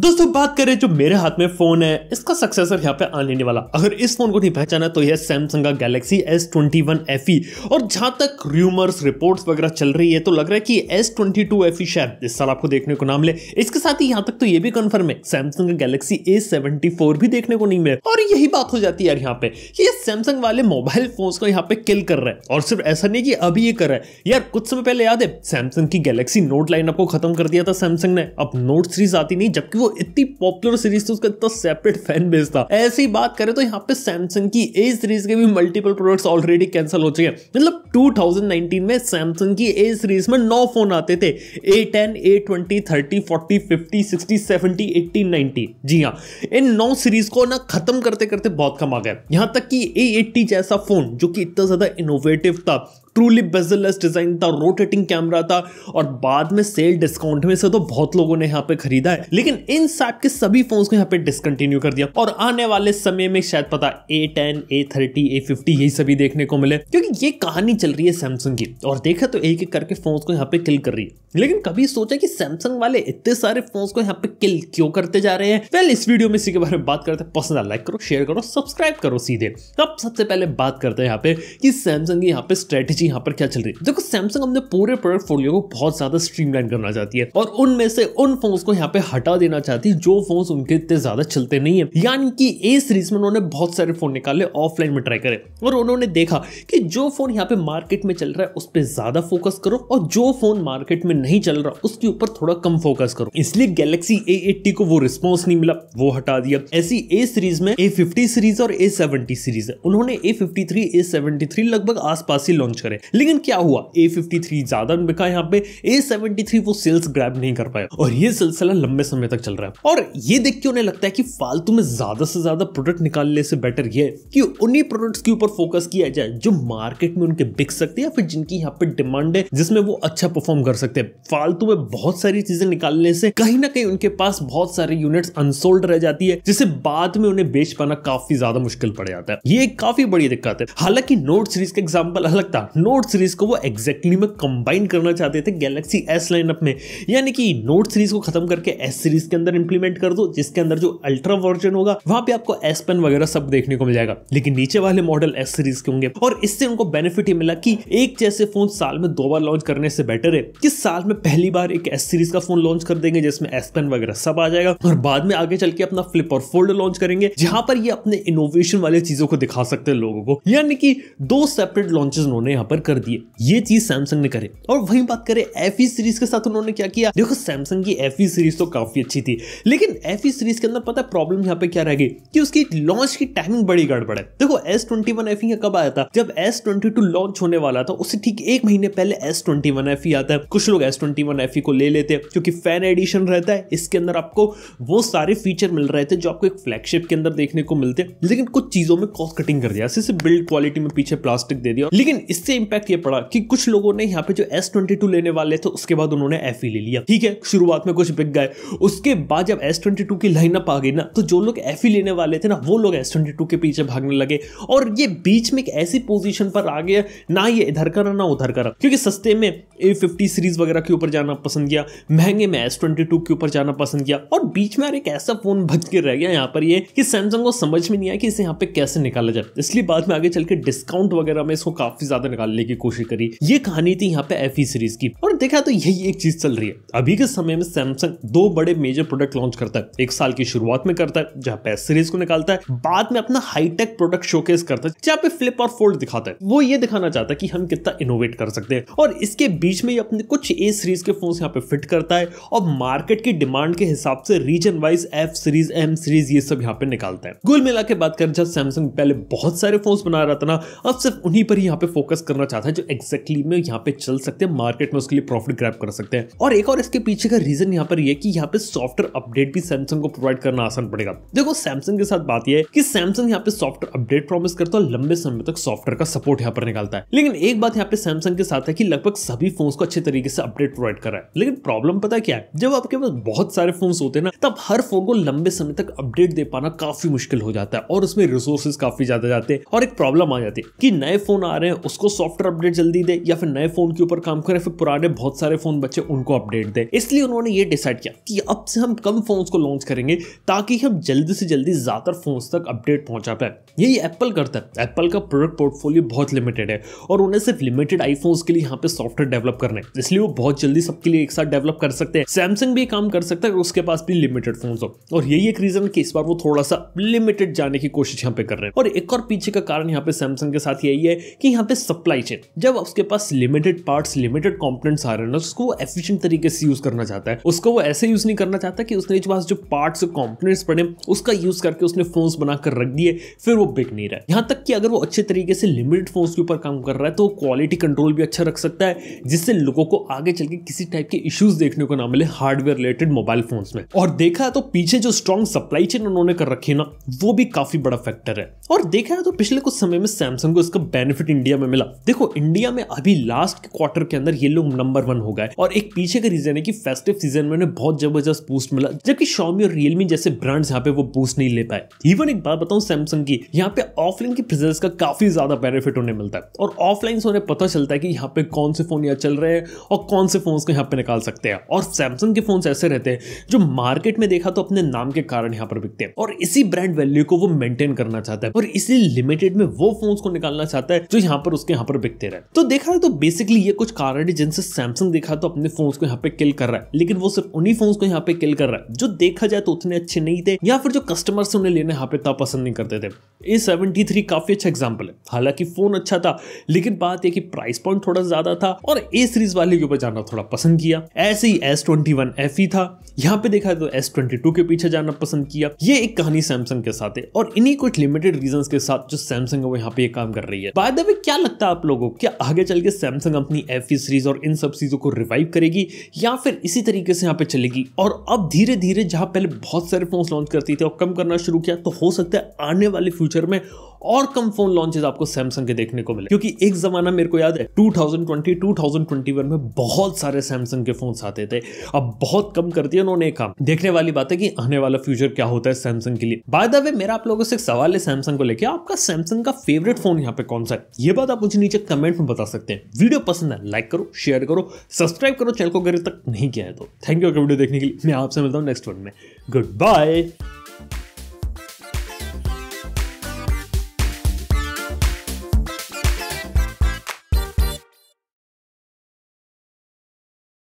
दोस्तों बात करें जो मेरे हाथ में फोन है इसका सक्सेसर यहाँ पे आने नहीं वाला अगर इस फोन को नहीं पहचाना तो यह सैमसंग का Galaxy S twenty one F E और जहां तक र्यूमर्स रिपोर्ट्स वगैरह चल रही है तो लग रहा है कि S twenty two F E शायद इस साल आपको देखने को नाम ले इसके साथ ही यहाँ तक तो ये भी कन्फर्म है सैमसंग का गैलेक्सी ए सेवेंटी फोर भी देखने को नहीं मिले और यही बात हो जाती है यार यहाँ पे ये सैमसंग वाले मोबाइल फोन को यहाँ पे किल कर रहा है और सिर्फ ऐसा नहीं कि अभी ये कर रहा है यार कुछ समय पहले याद है सैमसंग की गैलेक्सी नोट लाइनअप को खत्म कर दिया था सैमसंग ने अब नोट सीरीज आती नहीं जबकि वो इतनी पॉपुलर सीरीज थी उसका इतना सेपरेट फैन बेस था ऐसी बात करें तो यहाँ पे सैमसंग की ए सीरीज के भी मल्टीपल प्रोडक्ट्स ऑलरेडी कैंसिल हो चुके हैं मतलब 2019 में सैमसंग की ए सीरीज में नौ फोन आते थे A ten A twenty thirty forty fifty sixty seventy eighty ninety जी हाँ इन नौ सीरीज को ना खत्म करते करते बहुत कम आ गया यहाँ तक कि ए एट्टी जैसा फोन जो कि इतना ज्यादा इनोवेटिव था ट्रूली बेजललेस डिजाइन था रोटेटिंग कैमरा था और बाद में सेल डिस्काउंट में से तो बहुत लोगों ने यहाँ पे खरीदा है लेकिन इन सैप के सभी फोन्स को यहाँ पे डिसकंटिन्यू कर दिया और आने वाले समय में शायद पता A ten A thirty A fifty यही सभी देखने को मिले क्योंकि ये कहानी चल रही है सैमसंग की और देखा तो एक एक करके फोन्स को यहाँ पे किल कर रही है लेकिन कभी सोचा कि सैमसंग वाले इतने सारे फोन्स को यहाँ पे किल क्यों करते जा रहे हैं पहले इस वीडियो में इसी के बारे में बात करते हैं पसंद आ लाइक करो शेयर करो सब्सक्राइब करो सीधे अब सबसे पहले बात करते हैं यहाँ पे कि सैमसंग की यहाँ पे स्ट्रेटेजी चीज़ यहाँ पर क्या चल रही है देखो सैमसंग अपने पूरे प्रोडक्ट फोलियो को बहुत ज़्यादा स्ट्रीमलाइन करना चाहती है और उनमें से उन फोन्स को यहाँ पे हटा देना चाहती है जो फोन उनके इतने ज़्यादा चलते नहीं है यानी कि ए सीरीज में उन्होंने बहुत सारे फोन निकाले ऑफलाइन में ट्राई करे और उन्होंने देखा कि जो फोन यहाँ पे मार्केट में चल रहा है उस पर ज़्यादा फोकस करो और जो फोन मार्केट में नहीं चल रहा उसके ऊपर थोड़ा कम फोकस करो इसलिए गैलेक्सी ए एट्टी को वो रिस्पॉन्स नहीं मिला वो हटा दिया ऐसी ए सीरीज में ए फिफ्टी सीरीज और ए सेवेंटी सीरीज है उन्होंने A fifty three A seventy three लगभग आसपास ही लॉन्च करे करें लेकिन क्या हुआ ए ज्यादा बिका यहाँ पे ए वो सेल्स ग्रैब नहीं कर पाया और ये सिलसिला लंबे समय तक चल रहा है और ये देख के उन्हें लगता है कि फालतू में ज्यादा से ज्यादा प्रोडक्ट निकालने से बेटर ये कि उन्हीं प्रोडक्ट्स के ऊपर फोकस किया जाए जो मार्केट में उनके बिक सकते हैं या फिर जिनकी यहाँ पे डिमांड है जिसमें वो अच्छा परफॉर्म कर सकते हैं फालतू में बहुत सारी चीजें निकालने से कहीं ना कहीं उनके पास बहुत सारे यूनिट्स अनसोल्ड रह जाती है जिसे बाद में उन्हें बेच पाना काफी ज्यादा मुश्किल पड़ जाता है ये एक काफी बड़ी दिक्कत है हालांकि नोट सीरीज का एग्जाम्पल अलग था नोट सीरीज को वो एग्जैक्टली में कंबाइन करना चाहते थे गैलेक्सी एस लाइनअप में यानी कि नोट सीरीज को खत्म करके एस सीरीज के अंदर इंप्लीमेंट कर दो जिसके अंदर जो अल्ट्रा वर्जन होगा वहां पे आपको एस पेन वगैरह सब देखने को मिल जाएगा लेकिन नीचे वाले मॉडल एस सीरीज के होंगे और इससे उनको बेनिफिट ही मिला कि एक जैसे फोन साल में दो बार लॉन्च करने से बेटर है कि साल में पहली बार एक एस सीरीज का फोन लॉन्च कर देंगे जिसमें एस पेन वगैरह सब आ जाएगा और बाद में आगे चल के अपना फ्लिप और फोल्ड लॉन्च करेंगे जहां पर ये अपने इनोवेशन वाले चीजों को दिखा सकते हैं लोगों को यानी कि दो सेपरेट लॉन्चेस उन्होंने यहाँ पर कर दिए ये चीज सैमसंग ने करे और वही बात करें एफ सीरीज e के साथ उन्होंने क्या किया देखो सैमसंग की एफ सीरीज e तो काफी अच्छी थी लेकिन एफ सीरीज e के अंदर पता है प्रॉब्लम यहाँ पे क्या रह गई कि उसकी लॉन्च की टाइमिंग बड़ी गड़बड़ है देखो एस ट्वेंटी वन एफ कब आया था जब एस ट्वेंटी टू लॉन्च होने वाला था उससे ठीक एक महीने पहले एस ट्वेंटी वन एफ आता है कुछ लोग एस ट्वेंटी वन एफ को ले लेते हैं क्योंकि फैन एडिशन रहता है इसके अंदर आपको वो सारे फीचर मिल रहे थे जो आपको एक फ्लैगशिप के अंदर देखने को मिलते हैं लेकिन कुछ चीजों में कॉस्ट कटिंग कर दिया जैसे बिल्ड क्वालिटी में पीछे प्लास्टिक दे दिया लेकिन इससे इम्पैक्ट ये पड़ा कि कुछ लोगों ने यहाँ पे जो S22 लेने वाले थे उसके बाद उन्होंने एफ ई e ले लिया ठीक है शुरुआत में कुछ बिक गए उसके बाद जब S22 ट्वेंटी टू की लाइनअप आ गई ना तो जो लोग एफ ई e लेने वाले थे ना वो लोग S22 के पीछे भागने लगे और ये बीच में एक ऐसी पोजिशन पर आ गया ना ये इधर कर ना उधर कर क्योंकि सस्ते में ए सीरीज वगैरह के ऊपर जाना पसंद किया महंगे में एस के ऊपर जाना पसंद किया और बीच में एक ऐसा फोन भज के रह गया यहाँ पर ये कि सैमसंग को समझ में नहीं आया कि इसे यहाँ पे कैसे निकाला जाए इसलिए बाद में आगे चल के डिस्काउंट वगैरह में इसको काफी ज्यादा निकाल निकालने की कोशिश करी ये कहानी थी यहाँ पे एफ सीरीज e की और देखा तो यही एक चीज चल रही है अभी के समय में सैमसंग दो बड़े मेजर प्रोडक्ट लॉन्च करता है एक साल की शुरुआत में करता है जहाँ पे एस सीरीज को निकालता है बाद में अपना हाईटेक प्रोडक्ट शोकेस करता है जहाँ पे फ्लिप और फोल्ड दिखाता है वो ये दिखाना चाहता है कि हम कितना इनोवेट कर सकते हैं और इसके बीच में ये अपने कुछ ए सीरीज के फोन यहाँ पे फिट करता है और मार्केट की डिमांड के हिसाब से region wise F series M series ये सब यहाँ पे निकालता है गुल मिला के बात कर जब सैमसंग पहले बहुत सारे फोन बना रहा था ना अब सिर्फ उन्हीं पर ही यहाँ पे फोकस कर करना चाहता है जो एक्जैक्टली exactly में यहाँ पे चल सकते हैं मार्केट में उसके लिए प्रॉफिट ग्रैप कर सकते हैं और एक और इसके पीछे का रीजन यहाँ पर यह कि यहाँ पे सॉफ्टवेयर अपडेट भी सैमसंग को प्रोवाइड करना आसान पड़ेगा देखो सैमसंग के साथ बात यह है कि सैमसंग यहाँ पे सॉफ्टवेयर अपडेट प्रॉमिस करता है लंबे समय तक सॉफ्टवेयर का सपोर्ट यहाँ पर निकालता है लेकिन एक बात यहाँ पे सैमसंग के साथ है कि लगभग सभी फोन को अच्छे तरीके से अपडेट प्रोवाइड कर रहा है लेकिन प्रॉब्लम पता क्या है जब आपके पास बहुत सारे फोन होते हैं ना तब हर फोन को लंबे समय तक अपडेट दे पाना काफी मुश्किल हो जाता है और उसमें रिसोर्सेज काफी ज्यादा जाते हैं और एक प्रॉब्लम आ जाती है कि नए फोन आ रहे हैं उसको सॉफ्टवेयर अपडेट जल्दी दे या फिर नए फोन के ऊपर काम करें फिर पुराने बहुत सारे फोन बच्चे उनको अपडेट दे इसलिए उन्होंने ये डिसाइड किया कि अब से हम कम फोन्स को लॉन्च करेंगे ताकि हम जल्दी से जल्दी ज़्यादातर फोन्स तक अपडेट पहुंचा पाए यही एप्पल करता है एप्पल का प्रोडक्ट पोर्टफोलियो बहुत लिमिटेड है और उन्हें सिर्फ लिमिटेड आईफोन्स के लिए यहाँ पे सॉफ्टवेयर डेवलप करने इसलिए वो बहुत जल्दी सबके लिए एक साथ डेवलप कर सकते हैं सैमसंग भी काम कर सकता है उसके पास भी लिमिटेड फोन हो और यही एक रीजन कि इस बार वो थोड़ा सा लिमिटेड जाने की कोशिश यहाँ पे कर रहे हैं और एक और पीछे का कारण यहाँ पे सैमसंग के साथ यही है कि यहाँ पे सप्लाई सप्लाई चेन जब उसके पास लिमिटेड पार्ट्स लिमिटेड कंपोनेंट्स आ रहे हैं ना तो उसको वो एफिशिएंट तरीके से यूज करना चाहता है उसको वो ऐसे यूज नहीं करना चाहता कि उसने पास जो पार्ट्स कंपोनेंट्स पड़े उसका यूज करके उसने फोन बनाकर रख दिए फिर वो बिक नहीं रहा यहां तक कि अगर वो अच्छे तरीके से लिमिटेड फोन के ऊपर काम कर रहा है तो क्वालिटी कंट्रोल भी अच्छा रख सकता है जिससे लोगों को आगे चल के किसी टाइप के इश्यूज देखने को ना मिले हार्डवेयर रिलेटेड मोबाइल फोन में और देखा तो पीछे जो स्ट्रॉन्ग सप्लाई चेन उन्होंने कर रखी ना वो भी काफी बड़ा फैक्टर है और देखा है तो पिछले कुछ समय में सैमसंग को इसका बेनिफिट इंडिया में मिला देखो इंडिया में अभी लास्ट क्वार्टर के अंदर ये लोग नंबर वन हो गए और एक पीछे का रीजन है कि फेस्टिव सीजन में उन्हें बहुत जबरदस्त बूस्ट मिला जबकि शॉमी और रियलमी जैसे ब्रांड्स यहाँ पे वो बूस्ट नहीं ले पाए इवन एक बात बताऊं सैमसंग की यहाँ पे ऑफलाइन की प्रेजेंस का काफी ज्यादा बेनिफिट उन्हें मिलता है और ऑफलाइन से उन्हें पता चलता है कि यहाँ पे कौन से फोन यहाँ चल रहे हैं और कौन से फोन को यहाँ पे निकाल सकते हैं और सैमसंग के फोन ऐसे रहते हैं जो मार्केट में देखा तो अपने नाम के कारण यहाँ पर बिकते हैं और इसी ब्रांड वैल्यू को वो मेंटेन करना चाहता है और इसी लिमिटेड में वो फोन को निकालना चाहता है जो यहाँ पर उसके यहाँ पर पर बिकते रहे तो देखा तो बेसिकली ये कुछ कारण है जिनसे सैमसंग देखा तो अपने फोन को यहाँ पे किल कर रहा है लेकिन वो सिर्फ उन्हीं फोन को यहाँ पे किल कर रहा है जो देखा जाए तो उतने अच्छे नहीं थे या फिर जो कस्टमर्स उन्हें लेने यहाँ पे इतना पसंद नहीं करते थे ए सेवेंटी थ्री काफी अच्छा एग्जाम्पल है हालांकि फोन अच्छा था लेकिन बात यह कि प्राइस पॉइंट थोड़ा ज्यादा था और ए सीरीज वाले के ऊपर जाना थोड़ा पसंद किया ऐसे ही एस ट्वेंटी वन एफ ही था यहाँ पे देखा तो एस ट्वेंटी टू के पीछे जाना पसंद किया ये एक कहानी सैमसंग के साथ है और इन्हीं कुछ लिमिटेड रीजन के साथ जो सैमसंग है वो यहाँ पे ये काम कर रही है बाय द वे क्या लगता है लोगों को क्या आगे चल के सैमसंग अपनी एफ सीरीज और इन सब चीज़ों को रिवाइव करेगी या फिर इसी तरीके से यहाँ पे चलेगी और अब धीरे धीरे जहाँ पहले बहुत सारे फोन लॉन्च करती थी और कम करना शुरू किया तो हो सकता है आने वाले फ्यूचर में और कम फोन लॉन्चेस आपको सैमसंग के देखने को मिले क्योंकि एक जमाना मेरे को याद है 2020 2021 में बहुत सारे सैमसंग के फोन आते थे अब बहुत कम कर दिया उन्होंने काम देखने वाली बात है कि आने वाला फ्यूचर क्या होता है सैमसंग के लिए बाय द वे मेरा आप लोगों से सवाल है सैमसंग को लेकर आपका सैमसंग का फेवरेट फोन यहाँ पे कौन सा है ये बात आप मुझे नीचे कमेंट में बता सकते हैं वीडियो पसंद है लाइक करो शेयर करो सब्सक्राइब करो चैनल को अगर तक नहीं किया है तो थैंक यू वीडियो देखने के लिए मैं आपसे मिलता हूँ नेक्स्ट वन में गुड बाय